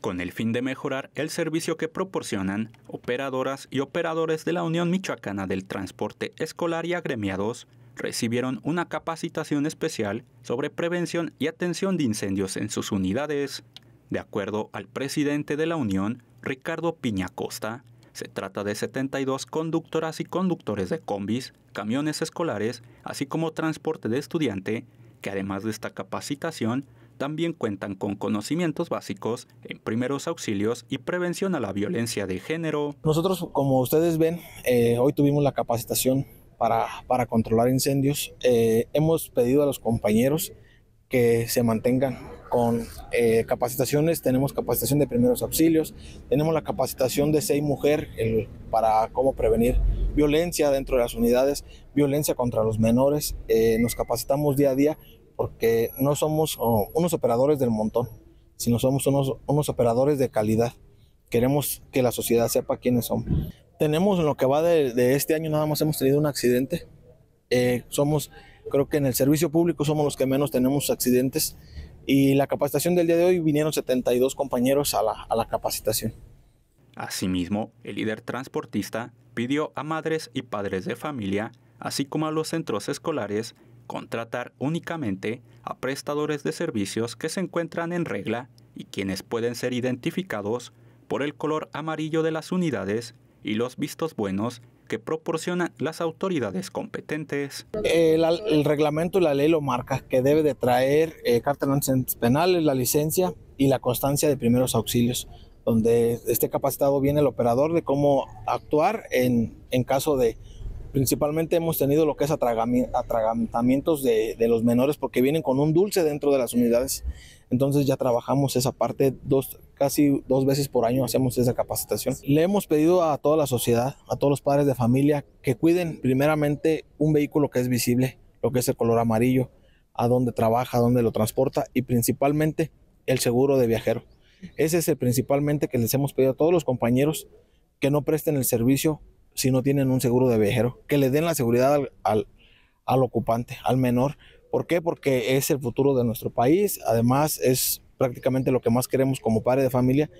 con el fin de mejorar el servicio que proporcionan operadoras y operadores de la Unión Michoacana del Transporte Escolar y agremiados, recibieron una capacitación especial sobre prevención y atención de incendios en sus unidades. De acuerdo al presidente de la Unión, Ricardo Piña Costa, se trata de 72 conductoras y conductores de combis, camiones escolares, así como transporte de estudiante, que además de esta capacitación también cuentan con conocimientos básicos en primeros auxilios y prevención a la violencia de género. Nosotros, como ustedes ven, eh, hoy tuvimos la capacitación para, para controlar incendios. Eh, hemos pedido a los compañeros que se mantengan con eh, capacitaciones, tenemos capacitación de primeros auxilios, tenemos la capacitación de seis mujer para cómo prevenir violencia dentro de las unidades, violencia contra los menores, nos capacitamos día a día porque no somos unos operadores del montón, sino somos unos, unos operadores de calidad. Queremos que la sociedad sepa quiénes somos. Tenemos en lo que va de, este año nada más hemos tenido un accidente. Eh, somos, creo que en el servicio público somos los que menos tenemos accidentes. Y la capacitación del día de hoy vinieron 72 compañeros a la, a la capacitación. Asimismo, el líder transportista pidió a madres y padres de familia, así como a los centros escolares, contratar únicamente a prestadores de servicios que se encuentran en regla y quienes pueden ser identificados por el color amarillo de las unidades y los vistos buenos que proporcionan las autoridades competentes. Eh, el, reglamento y la ley lo marca, que debe de traer eh, penales, la licencia y la constancia de primeros auxilios, donde esté capacitado bien el operador de cómo actuar en, en caso de Principalmente hemos tenido lo que es atragantamientos de, los menores porque vienen con un dulce dentro de las unidades. Entonces ya trabajamos esa parte dos, casi dos veces por año hacemos esa capacitación. Le hemos pedido a toda la sociedad, a todos los padres de familia, que cuiden primeramente un vehículo que es visible, lo que es el color amarillo, a dónde trabaja, a dónde lo transporta y principalmente el seguro de viajero. Ese es el principalmente que les hemos pedido a todos los compañeros que no presten el servicio si no tienen un seguro de viajero, que le den la seguridad al, ocupante, al menor. ¿Por qué? Porque es el futuro de nuestro país, además es prácticamente lo que más queremos como padre de familia,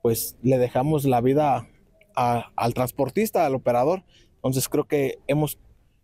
pues le dejamos la vida al transportista, al operador. Entonces creo que hemos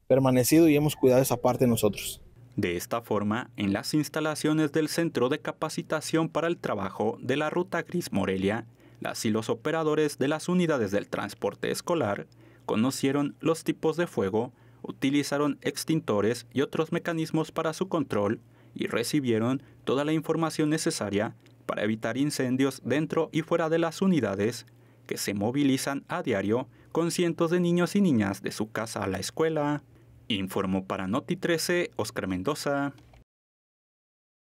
permanecido y hemos cuidado esa parte nosotros. De esta forma, en las instalaciones del Centro de Capacitación para el Trabajo de la Ruta Gris Morelia, las y los operadores de las unidades del transporte escolar conocieron los tipos de fuego, utilizaron extintores y otros mecanismos para su control y recibieron toda la información necesaria para evitar incendios dentro y fuera de las unidades que se movilizan a diario con cientos de niños y niñas de su casa a la escuela, informó para Noti 13 Oscar Mendoza.